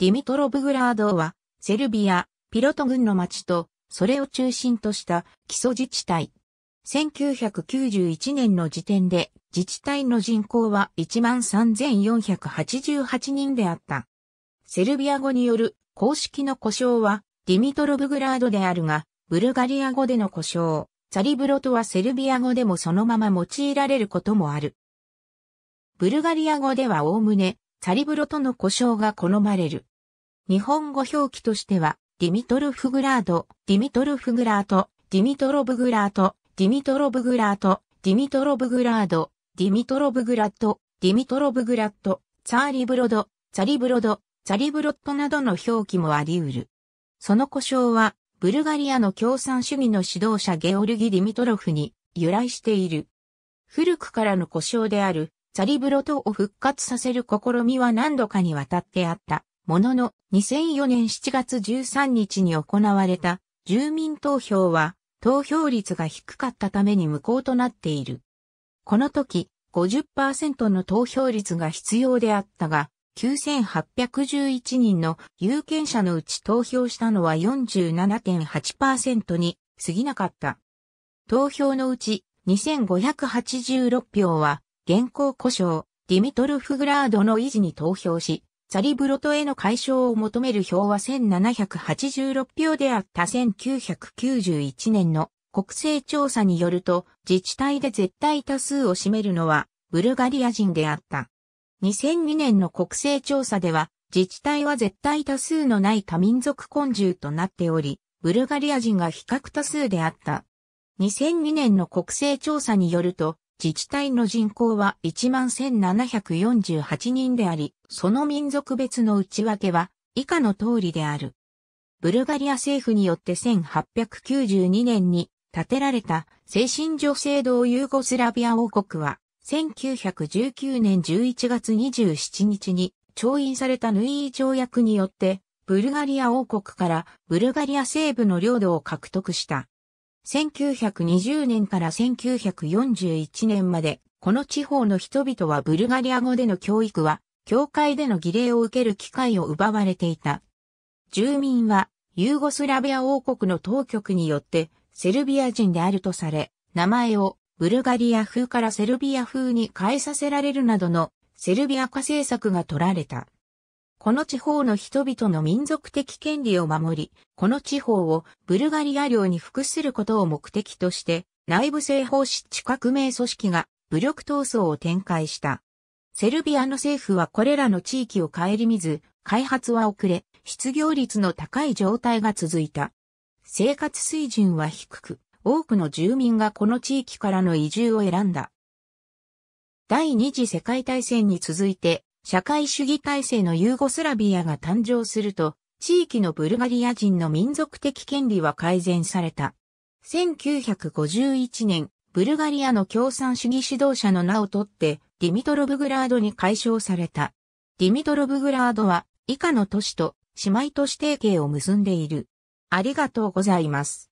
ディミトロブグラードは、セルビア、ピロト軍の町と、それを中心とした基礎自治体。1991年の時点で、自治体の人口は13,488人であった。セルビア語による公式の故障は、ディミトロブグラードであるが、ブルガリア語での故障、ザリブロトはセルビア語でもそのまま用いられることもある。ブルガリア語ではおおむね、サリブロとの呼称が好まれる。日本語表記としては、ディミトルフグラード、ディミトルフグラート、ディミトロブグラート、ディミトロブグラート、ディミトロブグラード、ディミトロブグラッド、ディミトロブグラッド、チャーリブロド、チャリブロド、チャリブロットなどの表記もあり得る。その故障は、ブルガリアの共産主義の指導者ゲオルギ・ディミトロフに由来している。古くからの故障であるザリブロトを復活させる試みは何度かにわたってあった。ものの、2004年7月13日に行われた住民投票は、投票率が低かったために無効となっている。この時、50%の投票率が必要であったが、9811人の有権者のうち投票したのは47.8%に過ぎなかった。投票のうち2586票は現行故障、ディミトルフグラードの維持に投票し、ザリブロトへの解消を求める票は1786票であった1991年の国勢調査によると自治体で絶対多数を占めるのはブルガリア人であった。2002年の国勢調査では自治体は絶対多数のない多民族根獣となっており、ブルガリア人が比較多数であった。2002年の国勢調査によると自治体の人口は11,748人であり、その民族別の内訳は以下の通りである。ブルガリア政府によって1892年に建てられた精神女性同ユーゴスラビア王国は、1919年11月27日に調印されたヌイー条約によって、ブルガリア王国からブルガリア西部の領土を獲得した。1920年から1941年まで、この地方の人々はブルガリア語での教育は、教会での儀礼を受ける機会を奪われていた。住民は、ユーゴスラビア王国の当局によって、セルビア人であるとされ、名前をブルガリア風からセルビア風に変えさせられるなどのセルビア化政策が取られた。この地方の人々の民族的権利を守り、この地方をブルガリア領に服することを目的として、内部政法失地革命組織が武力闘争を展開した。セルビアの政府はこれらの地域を顧みず、開発は遅れ、失業率の高い状態が続いた。生活水準は低く、多くの住民がこの地域からの移住を選んだ。第二次世界大戦に続いて社会主義体制のユーゴスラビアが誕生すると、地域のブルガリア人の民族的権利は改善された。1951年、ブルガリアの共産主義指導者の名を取って、ディミトロブグラードに解消された。ディミトロブグラードは、以下の都市と姉妹都市提携を結んでいる。ありがとうございます。